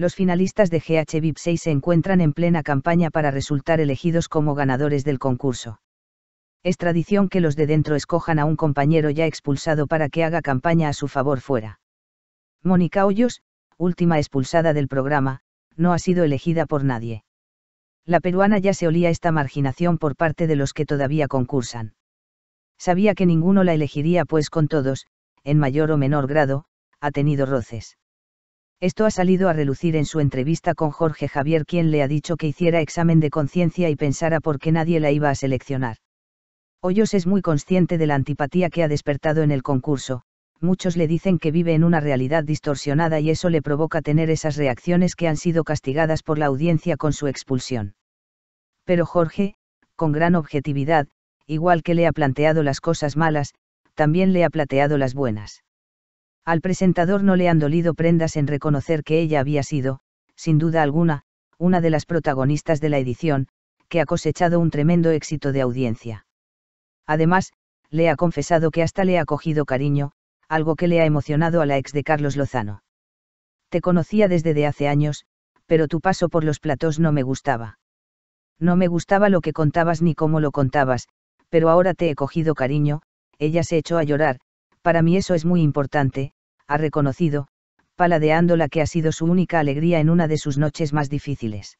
los finalistas de GH VIP 6 se encuentran en plena campaña para resultar elegidos como ganadores del concurso. Es tradición que los de dentro escojan a un compañero ya expulsado para que haga campaña a su favor fuera. Mónica Hoyos, última expulsada del programa, no ha sido elegida por nadie. La peruana ya se olía esta marginación por parte de los que todavía concursan. Sabía que ninguno la elegiría pues con todos, en mayor o menor grado, ha tenido roces esto ha salido a relucir en su entrevista con Jorge Javier quien le ha dicho que hiciera examen de conciencia y pensara por qué nadie la iba a seleccionar. Hoyos es muy consciente de la antipatía que ha despertado en el concurso, muchos le dicen que vive en una realidad distorsionada y eso le provoca tener esas reacciones que han sido castigadas por la audiencia con su expulsión. Pero Jorge, con gran objetividad, igual que le ha planteado las cosas malas, también le ha planteado las buenas. Al presentador no le han dolido prendas en reconocer que ella había sido, sin duda alguna, una de las protagonistas de la edición, que ha cosechado un tremendo éxito de audiencia. Además, le ha confesado que hasta le ha cogido cariño, algo que le ha emocionado a la ex de Carlos Lozano. Te conocía desde hace años, pero tu paso por los platós no me gustaba. No me gustaba lo que contabas ni cómo lo contabas, pero ahora te he cogido cariño, ella se echó a llorar, para mí eso es muy importante, ha reconocido, paladeando la que ha sido su única alegría en una de sus noches más difíciles.